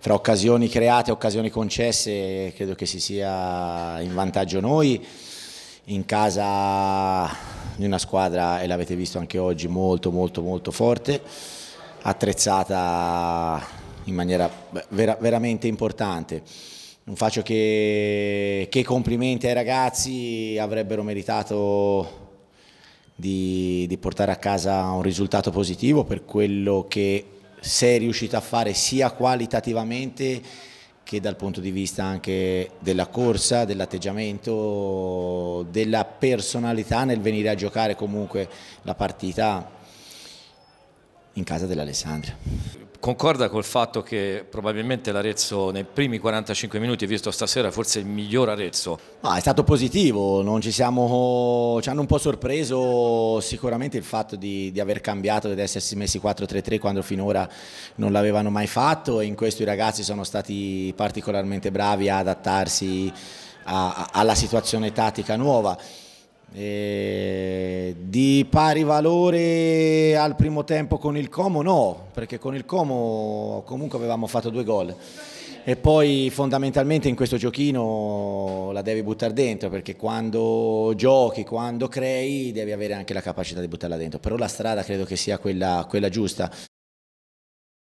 fra occasioni create e occasioni concesse credo che si sia in vantaggio noi in casa di una squadra e l'avete visto anche oggi molto molto molto forte attrezzata in maniera vera, veramente importante non faccio che, che, complimenti ai ragazzi avrebbero meritato di, di portare a casa un risultato positivo per quello che sei riuscito a fare sia qualitativamente che dal punto di vista anche della corsa, dell'atteggiamento, della personalità nel venire a giocare comunque la partita in casa dell'Alessandria concorda col fatto che probabilmente l'Arezzo nei primi 45 minuti, visto stasera, forse il miglior Arezzo? Ah, è stato positivo, ci, siamo, ci, hanno un po' sorpreso sicuramente il fatto di, di aver cambiato ed essersi messi 4-3-3 quando finora non l'avevano mai fatto e in questo i ragazzi sono stati particolarmente bravi a adattarsi a, a, alla situazione tattica nuova. E di pari valore al primo tempo con il Como no, perché con il Como comunque avevamo fatto due gol. E poi fondamentalmente in questo giochino la devi buttare dentro perché quando giochi, quando crei, devi avere anche la capacità di buttarla dentro. Però la strada credo che sia quella, quella giusta.